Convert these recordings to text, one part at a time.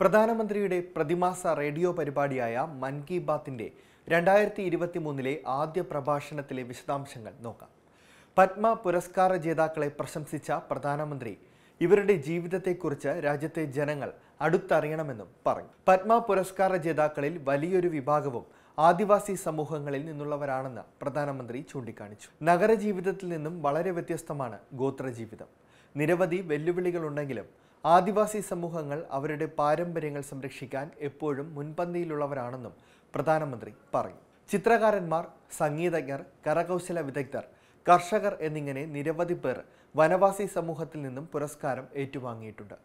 പ്രധാനമന്ത്രിയുടെ പ്രതിമാസ റേഡിയോ പരിപാടിയായ മൻ കി ബാത്തിന്റെ രണ്ടായിരത്തി ഇരുപത്തി മൂന്നിലെ ആദ്യ പ്രഭാഷണത്തിലെ വിശദാംശങ്ങൾ നോക്കാം പത്മ പുരസ്കാര ജേതാക്കളെ പ്രശംസിച്ച പ്രധാനമന്ത്രി ഇവരുടെ ജീവിതത്തെക്കുറിച്ച് രാജ്യത്തെ ജനങ്ങൾ അടുത്തറിയണമെന്നും പറഞ്ഞു പത്മ പുരസ്കാര ജേതാക്കളിൽ വലിയൊരു വിഭാഗവും ആദിവാസി സമൂഹങ്ങളിൽ നിന്നുള്ളവരാണെന്ന് പ്രധാനമന്ത്രി ചൂണ്ടിക്കാണിച്ചു നഗരജീവിതത്തിൽ നിന്നും വളരെ വ്യത്യസ്തമാണ് ഗോത്രജീവിതം നിരവധി വെല്ലുവിളികളുണ്ടെങ്കിലും ആദിവാസി സമൂഹങ്ങൾ അവരുടെ പാരമ്പര്യങ്ങൾ സംരക്ഷിക്കാൻ എപ്പോഴും മുൻപന്തിയിലുള്ളവരാണെന്നും പ്രധാനമന്ത്രി പറഞ്ഞു ചിത്രകാരന്മാർ സംഗീതജ്ഞർ കരകൗശല വിദഗ്ധർ കർഷകർ എന്നിങ്ങനെ നിരവധി പേർ വനവാസി സമൂഹത്തിൽ നിന്നും പുരസ്കാരം ഏറ്റുവാങ്ങിയിട്ടുണ്ട്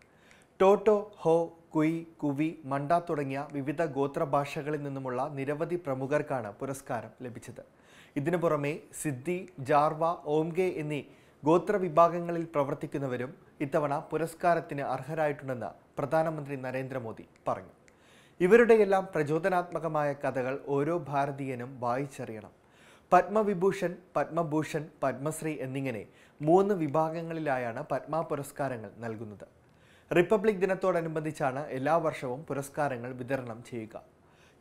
ടോട്ടോ ഹോ കുയി കുവി മണ്ട തുടങ്ങിയ വിവിധ ഗോത്രഭാഷകളിൽ നിന്നുമുള്ള നിരവധി പ്രമുഖർക്കാണ് പുരസ്കാരം ലഭിച്ചത് ഇതിനു പുറമെ സിദ്ധി ജാർവ ഓംഗെ എന്നീ ഗോത്രവിഭാഗങ്ങളിൽ പ്രവർത്തിക്കുന്നവരും ഇത്തവണ പുരസ്കാരത്തിന് അർഹരായിട്ടുണ്ടെന്ന് പ്രധാനമന്ത്രി നരേന്ദ്രമോദി പറഞ്ഞു ഇവരുടെയെല്ലാം പ്രചോദനാത്മകമായ കഥകൾ ഓരോ ഭാരതീയനും വായിച്ചറിയണം പത്മവിഭൂഷൺ പത്മഭൂഷൺ പത്മശ്രീ എന്നിങ്ങനെ മൂന്ന് വിഭാഗങ്ങളിലായാണ് പത്മ പുരസ്കാരങ്ങൾ നൽകുന്നത് റിപ്പബ്ലിക് ദിനത്തോടനുബന്ധിച്ചാണ് എല്ലാ വർഷവും പുരസ്കാരങ്ങൾ വിതരണം ചെയ്യുക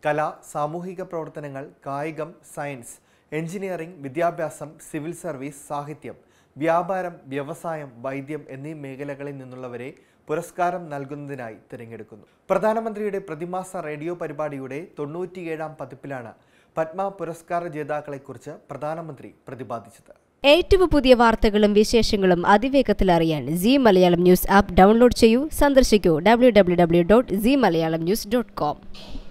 കല സാമൂഹിക പ്രവർത്തനങ്ങൾ കായികം സയൻസ് എഞ്ചിനീയറിംഗ് വിദ്യാഭ്യാസം സിവിൽ സർവീസ് സാഹിത്യം വ്യാപാരം വ്യവസായം വൈദ്യം എന്നീ മേഖലകളിൽ നിന്നുള്ളവരെ പുരസ്കാരം നൽകുന്നതിനായി തിരഞ്ഞെടുക്കുന്നു പ്രധാനമന്ത്രിയുടെ പ്രതിമാസ റേഡിയോ പരിപാടിയുടെ തൊണ്ണൂറ്റിയേഴാം പതിപ്പിലാണ് പത്മ പുരസ്കാര ജേതാക്കളെക്കുറിച്ച് പ്രധാനമന്ത്രി പ്രതിപാദിച്ചത് ഏറ്റവും പുതിയ വാർത്തകളും വിശേഷങ്ങളും അതിവേഗത്തിൽ അറിയാൻ Zee Malayalam news app download ചെയ്യൂ സന്ദർശിക്കൂ W W W dot Zee Malayalam news dot com